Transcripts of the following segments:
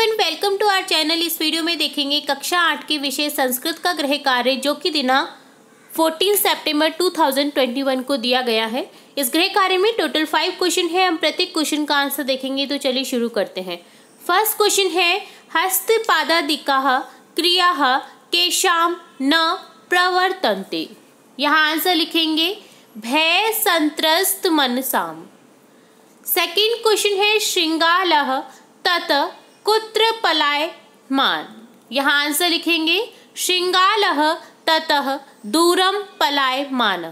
everyone welcome to our channel इस video में देखेंगे कक्षा आठ के विषय संस्कृत का गृह कार्य जो कि दिना 14 सितंबर 2021 को दिया गया है इस गृह कार्य में टोटल फाइव क्वेश्चन है हम प्रत्येक क्वेश्चन का आंसर देखेंगे तो चलिए शुरू करते हैं फर्स्ट क्वेश्चन है हस्त पादादिका क्रिया केशाम न प्रवर्तनते यहाँ आंसर लिखेंगे भय संत्रस्त मनसाम सेकेंड क्वेश्चन है श्रृंगाल तत कुत्र पलाय मान यहाँ आंसर लिखेंगे श्रृंगाल ततः दूरम पलाय मान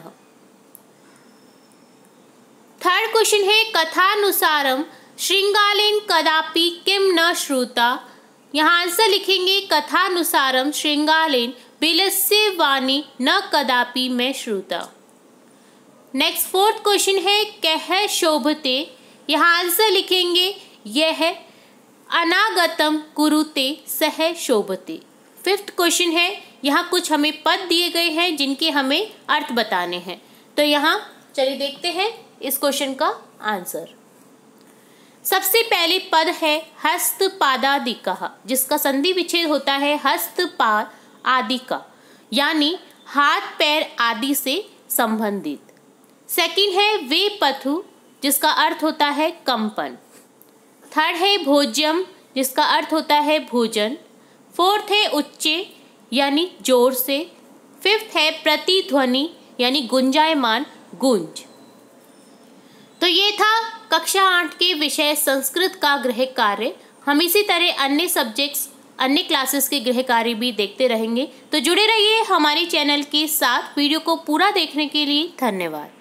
थर्ड क्वेश्चन है कथानुसारम श्रृंगालेन कदापि किम न श्रुता यहाँ आंसर लिखेंगे कथानुसारम श्रृंगालेन बिलस्य वाणी न कदापि मैं श्रुता नेक्स्ट फोर्थ क्वेश्चन है कह शोभते यहाँ आंसर लिखेंगे यह अनागतम कुरुते सह शोभते फिफ्थ क्वेश्चन है यहाँ कुछ हमें पद दिए गए हैं जिनके हमें अर्थ बताने हैं तो यहाँ चलिए देखते हैं इस क्वेश्चन का आंसर सबसे पहले पद है हस्त पादादिका जिसका संधि विच्छेद होता है हस्त पाद आदि का यानी हाथ पैर आदि से संबंधित सेकंड है वे पथु जिसका अर्थ होता है कंपन थर्ड है भोज्यम जिसका अर्थ होता है भोजन फोर्थ है उच्चे यानी जोर से फिफ्थ है प्रतिध्वनि यानी गुंजायमान गुंज तो ये था कक्षा आठ के विषय संस्कृत का गृह कार्य हम इसी तरह अन्य सब्जेक्ट्स अन्य क्लासेस के गृह कार्य भी देखते रहेंगे तो जुड़े रहिए हमारे चैनल के साथ वीडियो को पूरा देखने के लिए धन्यवाद